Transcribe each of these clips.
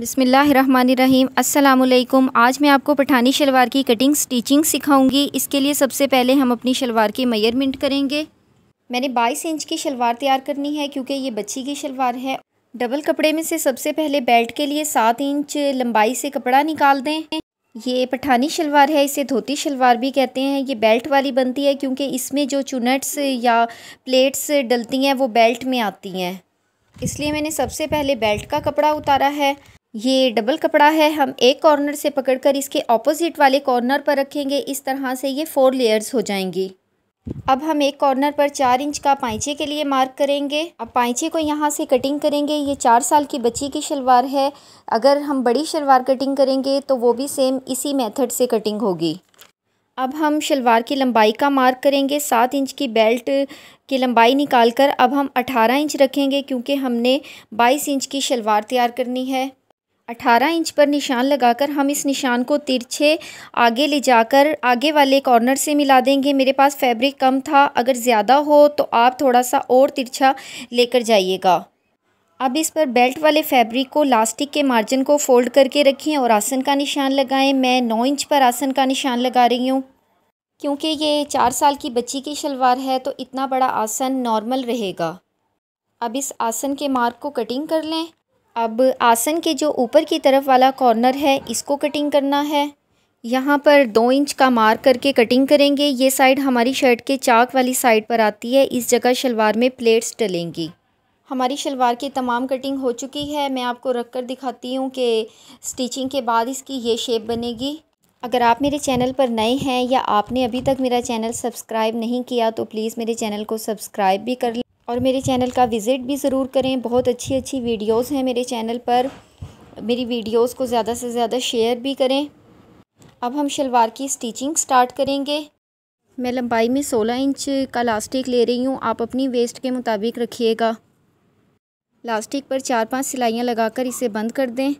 बिसमीम् अल्लाम आज मैं आपको पठानी शलवार की कटिंग स्टिचिंग सिखाऊंगी इसके लिए सबसे पहले हम अपनी शलवार की मेयरमेंट करेंगे मैंने 22 इंच की शलवार तैयार करनी है क्योंकि ये बच्ची की शलवार है डबल कपड़े में से सबसे पहले बेल्ट के लिए सात इंच लंबाई से कपड़ा निकाल दें ये पठानी शलवार है इसे धोती शलवार भी कहते हैं ये बेल्ट वाली बनती है क्योंकि इसमें जो चुनट्स या प्लेट्स डलती हैं वो बेल्ट में आती हैं इसलिए मैंने सबसे पहले बेल्ट का कपड़ा उतारा है ये डबल कपड़ा है हम एक कॉर्नर से पकड़कर इसके ऑपोजिट वाले कॉर्नर पर रखेंगे इस तरह से ये फोर लेयर्स हो जाएंगी अब हम एक कॉर्नर पर चार इंच का पाइचे के लिए मार्क करेंगे अब पाइचे को यहाँ से कटिंग करेंगे ये चार साल की बच्ची की शलवार है अगर हम बड़ी शलवार कटिंग करेंगे तो वो भी सेम इसी मेथड से कटिंग होगी अब हम शलवार की लंबाई का मार्क करेंगे सात इंच की बेल्ट की लंबाई निकाल कर अब हम अठारह इंच रखेंगे क्योंकि हमने बाईस इंच की शलवार तैयार करनी है 18 इंच पर निशान लगाकर हम इस निशान को तिरछे आगे ले जाकर आगे वाले कॉर्नर से मिला देंगे मेरे पास फैब्रिक कम था अगर ज़्यादा हो तो आप थोड़ा सा और तिरछा लेकर जाइएगा अब इस पर बेल्ट वाले फैब्रिक को लास्टिक के मार्जिन को फोल्ड करके रखें और आसन का निशान लगाएं मैं नौ इंच पर आसन का निशान लगा रही हूँ क्योंकि ये चार साल की बच्ची की शलवार है तो इतना बड़ा आसन नॉर्मल रहेगा अब इस आसन के मार्क को कटिंग कर लें अब आसन के जो ऊपर की तरफ वाला कॉर्नर है इसको कटिंग करना है यहाँ पर दो इंच का मार करके कटिंग करेंगे ये साइड हमारी शर्ट के चाक वाली साइड पर आती है इस जगह शलवार में प्लेट्स डलेंगी हमारी शलवार की तमाम कटिंग हो चुकी है मैं आपको रख कर दिखाती हूँ कि स्टिचिंग के बाद इसकी ये शेप बनेगी अगर आप मेरे चैनल पर नए हैं या आपने अभी तक मेरा चैनल सब्सक्राइब नहीं किया तो प्लीज़ मेरे चैनल को सब्सक्राइब भी कर और मेरे चैनल का विज़िट भी ज़रूर करें बहुत अच्छी अच्छी वीडियोस हैं मेरे चैनल पर मेरी वीडियोस को ज़्यादा से ज़्यादा शेयर भी करें अब हम शलवार की स्टिचिंग स्टार्ट करेंगे मैं लंबाई में 16 इंच का लास्टिक ले रही हूँ आप अपनी वेस्ट के मुताबिक रखिएगा लास्टिक पर चार पांच सिलाइयाँ लगाकर इसे बंद कर दें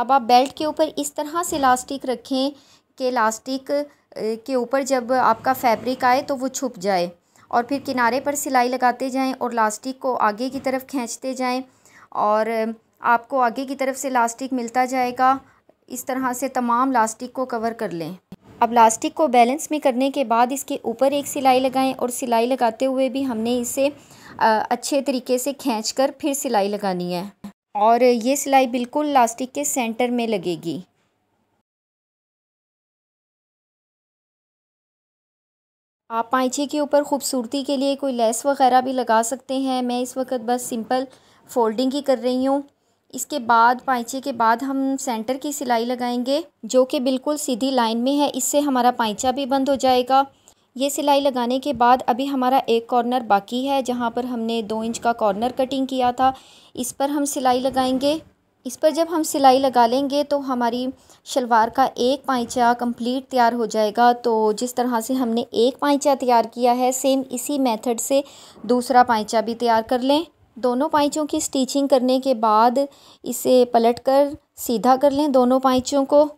अब आप बेल्ट के ऊपर इस तरह से लास्टिक रखें कि लास्टिक के ऊपर जब आपका फैब्रिक आए तो वो छुप जाए और फिर किनारे पर सिलाई लगाते जाएं और लास्टिक को आगे की तरफ खींचते जाएं और आपको आगे की तरफ से लास्टिक मिलता जाएगा इस तरह से तमाम लास्टिक को कवर कर लें अब लास्टिक को बैलेंस में करने के बाद इसके ऊपर एक सिलाई लगाएं और सिलाई लगाते हुए भी हमने इसे अच्छे तरीके से खींच कर फिर सिलाई लगानी है और ये सिलाई बिल्कुल लास्टिक के सेंटर में लगेगी आप पाइचे के ऊपर ख़ूबसूरती के लिए कोई लेस वग़ैरह भी लगा सकते हैं मैं इस वक्त बस सिंपल फ़ोल्डिंग ही कर रही हूँ इसके बाद पाइचे के बाद हम सेंटर की सिलाई लगाएंगे जो कि बिल्कुल सीधी लाइन में है इससे हमारा पाइचा भी बंद हो जाएगा ये सिलाई लगाने के बाद अभी हमारा एक कॉर्नर बाकी है जहाँ पर हमने दो इंच का कॉर्नर कटिंग किया था इस पर हम सिलाई लगाएंगे इस पर जब हम सिलाई लगा लेंगे तो हमारी शलवार का एक पाइचा कंप्लीट तैयार हो जाएगा तो जिस तरह से हमने एक पाइचा तैयार किया है सेम इसी मेथड से दूसरा पाइचा भी तैयार कर लें दोनों पाइचों की स्टिचिंग करने के बाद इसे पलटकर सीधा कर लें दोनों पाइचों को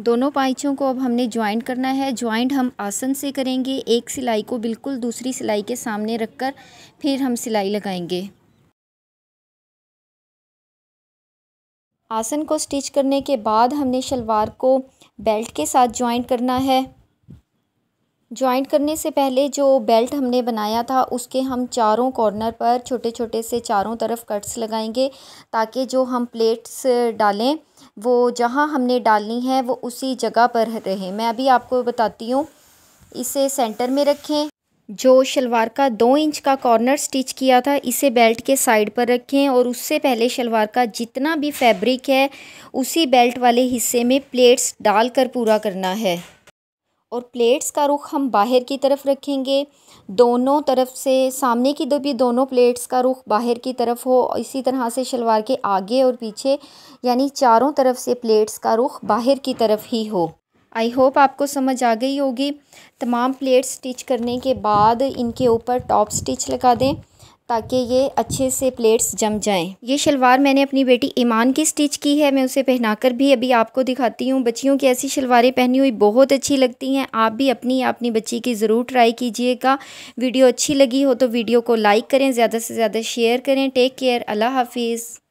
दोनों पाइचों को अब हमने ज्वाइंट करना है ज्वाइंट हम आसन से करेंगे एक सिलाई को बिल्कुल दूसरी सिलाई के सामने रख फिर हम सिलाई लगाएँगे आसन को स्टिच करने के बाद हमने शलवार को बेल्ट के साथ ज्वाइंट करना है ज्वाइंट करने से पहले जो बेल्ट हमने बनाया था उसके हम चारों कॉर्नर पर छोटे छोटे से चारों तरफ कट्स लगाएंगे ताकि जो हम प्लेट्स डालें वो जहाँ हमने डालनी है वो उसी जगह पर रहे मैं अभी आपको बताती हूँ इसे सेंटर में रखें जो शलवार का दो इंच का कॉर्नर स्टिच किया था इसे बेल्ट के साइड पर रखें और उससे पहले शलवार का जितना भी फैब्रिक है उसी बेल्ट वाले हिस्से में प्लेट्स डालकर पूरा करना है और प्लेट्स का रुख हम बाहर की तरफ रखेंगे दोनों तरफ से सामने की भी दोनों प्लेट्स का रुख बाहर की तरफ हो इसी तरह से शलवार के आगे और पीछे यानी चारों तरफ से प्लेट्स का रुख बाहर की तरफ ही हो आई होप आपको समझ आ गई होगी तमाम प्लेट स्टिच करने के बाद इनके ऊपर टॉप स्टिच लगा दें ताकि ये अच्छे से प्लेट्स जम जाएं ये शलवार मैंने अपनी बेटी ईमान की स्टिच की है मैं उसे पहनाकर भी अभी आपको दिखाती हूँ बच्चियों की ऐसी शलवारें पहनी हुई बहुत अच्छी लगती हैं आप भी अपनी या अपनी बच्ची की ज़रूर ट्राई कीजिएगा वीडियो अच्छी लगी हो तो वीडियो को लाइक करें ज़्यादा से ज़्यादा शेयर करें टेक केयर अल्लाह हाफिज़